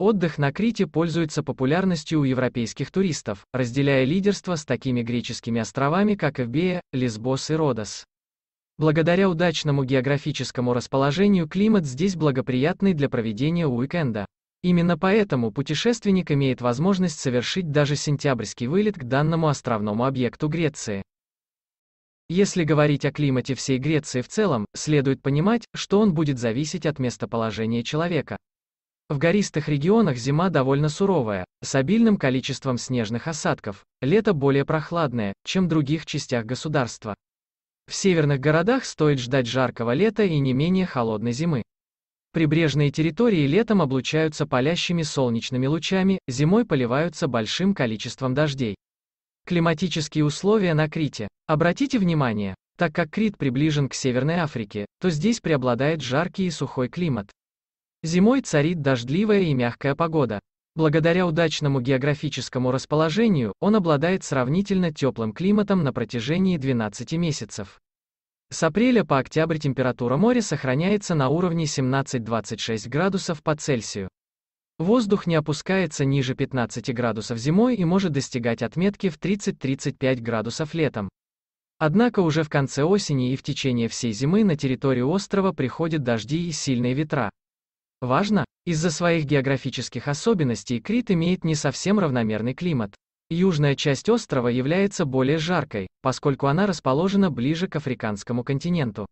Отдых на Крите пользуется популярностью у европейских туристов, разделяя лидерство с такими греческими островами, как Эвбея, Лесбос и Родос. Благодаря удачному географическому расположению климат здесь благоприятный для проведения уикенда. Именно поэтому путешественник имеет возможность совершить даже сентябрьский вылет к данному островному объекту Греции. Если говорить о климате всей Греции в целом, следует понимать, что он будет зависеть от местоположения человека. В гористых регионах зима довольно суровая, с обильным количеством снежных осадков, лето более прохладное, чем в других частях государства. В северных городах стоит ждать жаркого лета и не менее холодной зимы. Прибрежные территории летом облучаются палящими солнечными лучами, зимой поливаются большим количеством дождей. Климатические условия на Крите. Обратите внимание, так как Крит приближен к Северной Африке, то здесь преобладает жаркий и сухой климат. Зимой царит дождливая и мягкая погода. Благодаря удачному географическому расположению, он обладает сравнительно теплым климатом на протяжении 12 месяцев. С апреля по октябрь температура моря сохраняется на уровне 17-26 градусов по Цельсию. Воздух не опускается ниже 15 градусов зимой и может достигать отметки в 30-35 градусов летом. Однако уже в конце осени и в течение всей зимы на территорию острова приходят дожди и сильные ветра. Важно, из-за своих географических особенностей Крит имеет не совсем равномерный климат. Южная часть острова является более жаркой, поскольку она расположена ближе к африканскому континенту.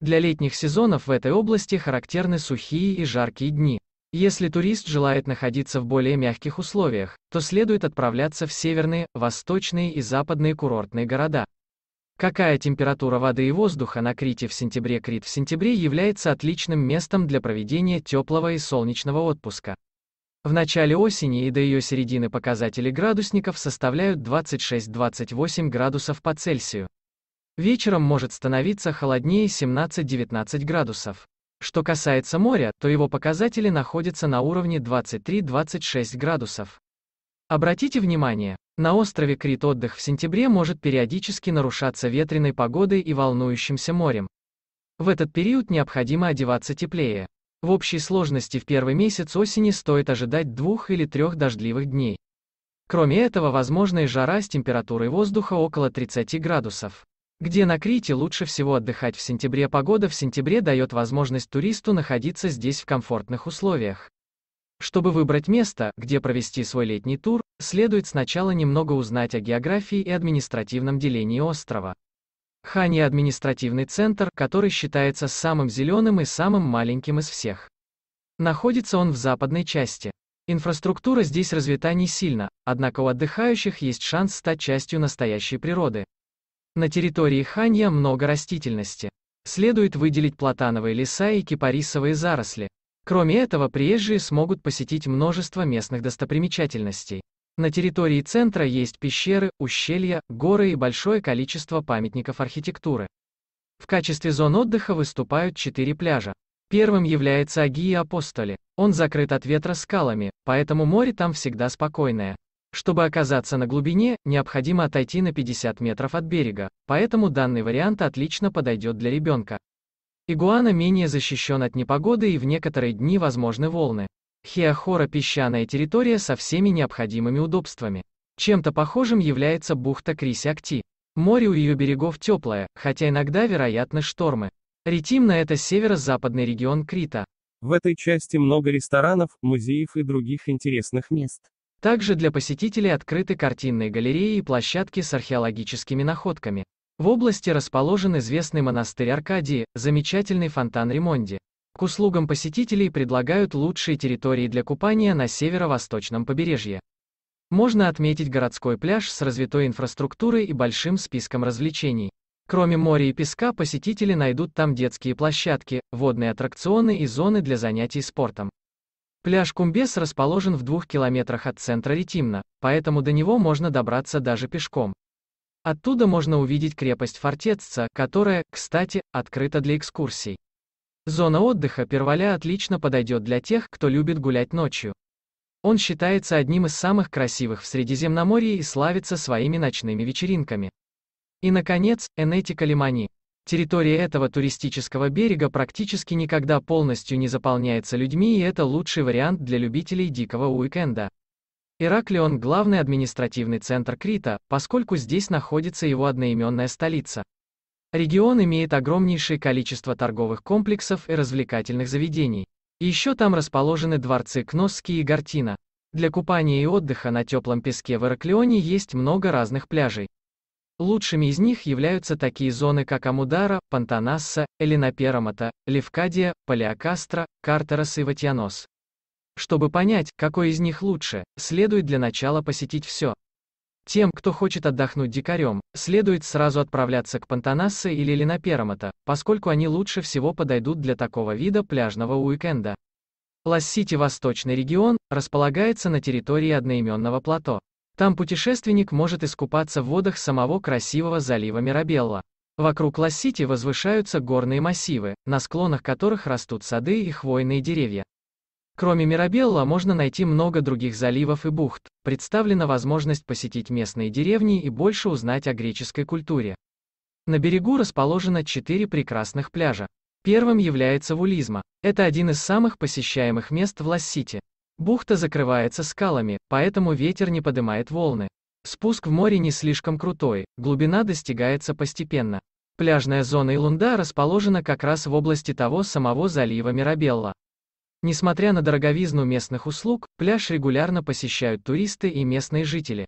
Для летних сезонов в этой области характерны сухие и жаркие дни. Если турист желает находиться в более мягких условиях, то следует отправляться в северные, восточные и западные курортные города. Какая температура воды и воздуха на Крите в сентябре Крит в сентябре является отличным местом для проведения теплого и солнечного отпуска. В начале осени и до ее середины показатели градусников составляют 26-28 градусов по Цельсию. Вечером может становиться холоднее 17-19 градусов. Что касается моря, то его показатели находятся на уровне 23-26 градусов. Обратите внимание, на острове Крит отдых в сентябре может периодически нарушаться ветреной погодой и волнующимся морем. В этот период необходимо одеваться теплее. В общей сложности в первый месяц осени стоит ожидать двух или трех дождливых дней. Кроме этого, возможна и жара с температурой воздуха около 30 градусов. Где на Крите лучше всего отдыхать в сентябре? Погода в сентябре дает возможность туристу находиться здесь в комфортных условиях. Чтобы выбрать место, где провести свой летний тур, следует сначала немного узнать о географии и административном делении острова. Хани – административный центр, который считается самым зеленым и самым маленьким из всех. Находится он в западной части. Инфраструктура здесь развита не сильно, однако у отдыхающих есть шанс стать частью настоящей природы. На территории Ханья много растительности. Следует выделить платановые леса и кипарисовые заросли. Кроме этого, приезжие смогут посетить множество местных достопримечательностей. На территории центра есть пещеры, ущелья, горы и большое количество памятников архитектуры. В качестве зон отдыха выступают четыре пляжа. Первым является Агия Апостоли. Он закрыт от ветра скалами, поэтому море там всегда спокойное. Чтобы оказаться на глубине, необходимо отойти на 50 метров от берега, поэтому данный вариант отлично подойдет для ребенка. Игуана менее защищен от непогоды и в некоторые дни возможны волны. Хиахора – песчаная территория со всеми необходимыми удобствами. Чем-то похожим является бухта Крисиакти. Море у ее берегов теплое, хотя иногда вероятны штормы. Ритимно – это северо-западный регион Крита. В этой части много ресторанов, музеев и других интересных мест. Также для посетителей открыты картинные галереи и площадки с археологическими находками. В области расположен известный монастырь Аркадии, замечательный фонтан Ремонди. К услугам посетителей предлагают лучшие территории для купания на северо-восточном побережье. Можно отметить городской пляж с развитой инфраструктурой и большим списком развлечений. Кроме моря и песка, посетители найдут там детские площадки, водные аттракционы и зоны для занятий спортом. Пляж Кумбес расположен в двух километрах от центра Ретимна, поэтому до него можно добраться даже пешком. Оттуда можно увидеть крепость Фортецца, которая, кстати, открыта для экскурсий. Зона отдыха Перволя отлично подойдет для тех, кто любит гулять ночью. Он считается одним из самых красивых в Средиземноморье и славится своими ночными вечеринками. И, наконец, Энетика Лимани. Территория этого туристического берега практически никогда полностью не заполняется людьми и это лучший вариант для любителей дикого уикенда. Ираклион – главный административный центр Крита, поскольку здесь находится его одноименная столица. Регион имеет огромнейшее количество торговых комплексов и развлекательных заведений. Еще там расположены дворцы Кносски и Гартина. Для купания и отдыха на теплом песке в Ираклионе есть много разных пляжей. Лучшими из них являются такие зоны, как Амудара, Пантанасса, Элина Перамата, Левкадия, Палеокастро, Картерас и Ватианос. Чтобы понять, какой из них лучше, следует для начала посетить все. Тем, кто хочет отдохнуть дикарем, следует сразу отправляться к Пантанассе или Линоперомото, поскольку они лучше всего подойдут для такого вида пляжного уикенда. Лас-Сити Восточный регион располагается на территории одноименного плато. Там путешественник может искупаться в водах самого красивого залива Мирабелла. Вокруг Лас-Сити возвышаются горные массивы, на склонах которых растут сады и хвойные деревья. Кроме Мирабелла можно найти много других заливов и бухт, представлена возможность посетить местные деревни и больше узнать о греческой культуре. На берегу расположено четыре прекрасных пляжа. Первым является Вулизма. Это один из самых посещаемых мест в Лас-Сити. Бухта закрывается скалами, поэтому ветер не поднимает волны. Спуск в море не слишком крутой, глубина достигается постепенно. Пляжная зона Илунда расположена как раз в области того самого залива Мирабелла. Несмотря на дороговизну местных услуг, пляж регулярно посещают туристы и местные жители.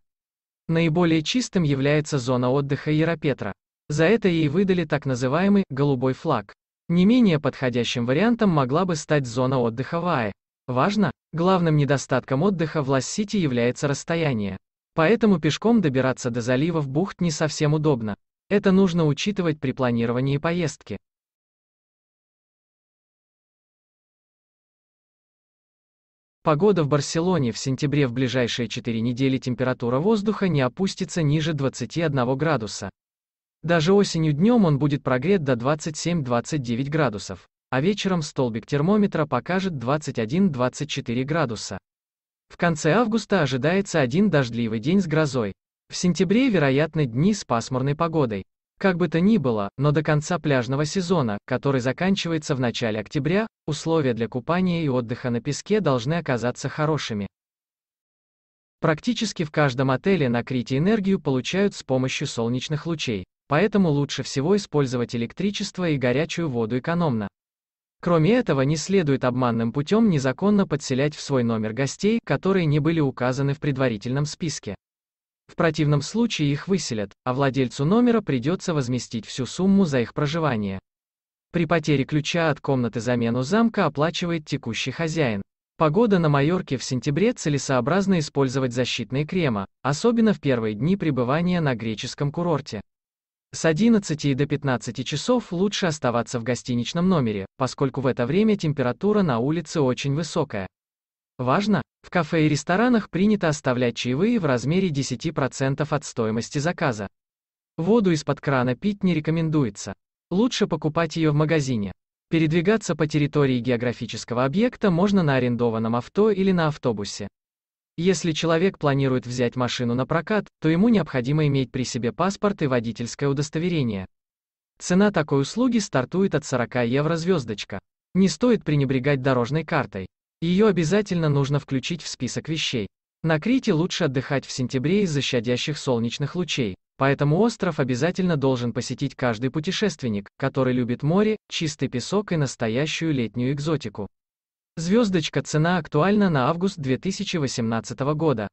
Наиболее чистым является зона отдыха Яропетра. За это ей выдали так называемый «голубой флаг». Не менее подходящим вариантом могла бы стать зона отдыха Вае. Важно, главным недостатком отдыха в Лас-Сити является расстояние. Поэтому пешком добираться до залива в бухт не совсем удобно. Это нужно учитывать при планировании поездки. Погода в Барселоне в сентябре в ближайшие 4 недели температура воздуха не опустится ниже 21 градуса. Даже осенью днем он будет прогрет до 27-29 градусов, а вечером столбик термометра покажет 21-24 градуса. В конце августа ожидается один дождливый день с грозой. В сентябре вероятны дни с пасмурной погодой. Как бы то ни было, но до конца пляжного сезона, который заканчивается в начале октября, условия для купания и отдыха на песке должны оказаться хорошими. Практически в каждом отеле на Крите энергию получают с помощью солнечных лучей, поэтому лучше всего использовать электричество и горячую воду экономно. Кроме этого, не следует обманным путем незаконно подселять в свой номер гостей, которые не были указаны в предварительном списке. В противном случае их выселят, а владельцу номера придется возместить всю сумму за их проживание. При потере ключа от комнаты замену замка оплачивает текущий хозяин. Погода на Майорке в сентябре целесообразно использовать защитные крема, особенно в первые дни пребывания на греческом курорте. С 11 до 15 часов лучше оставаться в гостиничном номере, поскольку в это время температура на улице очень высокая. Важно, в кафе и ресторанах принято оставлять чаевые в размере 10% от стоимости заказа. Воду из-под крана пить не рекомендуется. Лучше покупать ее в магазине. Передвигаться по территории географического объекта можно на арендованном авто или на автобусе. Если человек планирует взять машину на прокат, то ему необходимо иметь при себе паспорт и водительское удостоверение. Цена такой услуги стартует от 40 евро звездочка. Не стоит пренебрегать дорожной картой. Ее обязательно нужно включить в список вещей. На Крите лучше отдыхать в сентябре из-за щадящих солнечных лучей, поэтому остров обязательно должен посетить каждый путешественник, который любит море, чистый песок и настоящую летнюю экзотику. Звездочка цена актуальна на август 2018 года.